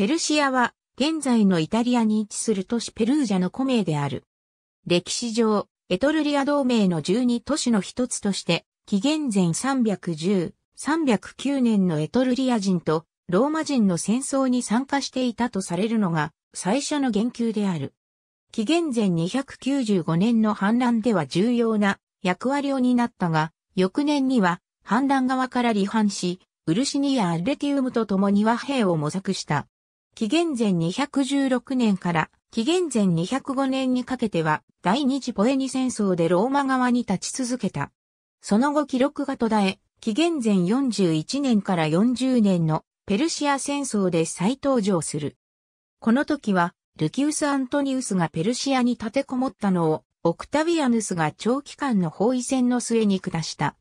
ペルシアは、現在のイタリアに位置する都市ペルージャの古名である。歴史上、エトルリア同盟の12都市の一つとして、紀元前310、309年のエトルリア人とローマ人の戦争に参加していたとされるのが最初の言及である。紀元前295年の反乱では重要な役割を担ったが、翌年には反乱側から離反し、ウルシニア・アルレティウムと共に和平を模索した。紀元前216年から紀元前205年にかけては第二次ポエニ戦争でローマ側に立ち続けた。その後記録が途絶え、紀元前41年から40年のペルシア戦争で再登場する。この時はルキウス・アントニウスがペルシアに立てこもったのをオクタヴィアヌスが長期間の包囲戦の末に下した。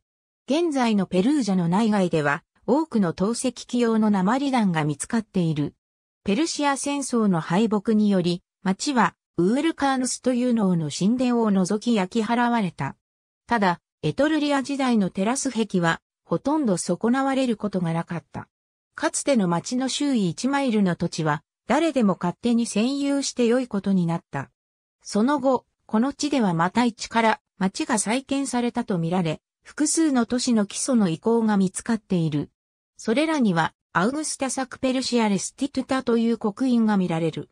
現在のペルージャの内外では多くの投石器用の鉛弾が見つかっている。ペルシア戦争の敗北により、町はウールカーヌスという能の神殿を除き焼き払われた。ただ、エトルリア時代のテラス壁は、ほとんど損なわれることがなかった。かつての町の周囲1マイルの土地は、誰でも勝手に占有して良いことになった。その後、この地ではまた一から町が再建されたとみられ、複数の都市の基礎の遺構が見つかっている。それらには、アウグスタサクペルシアレスティトゥタという刻印が見られる。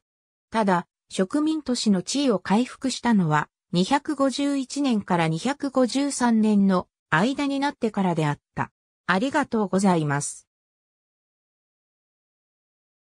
ただ、植民都市の地位を回復したのは、251年から253年の間になってからであった。ありがとうございます。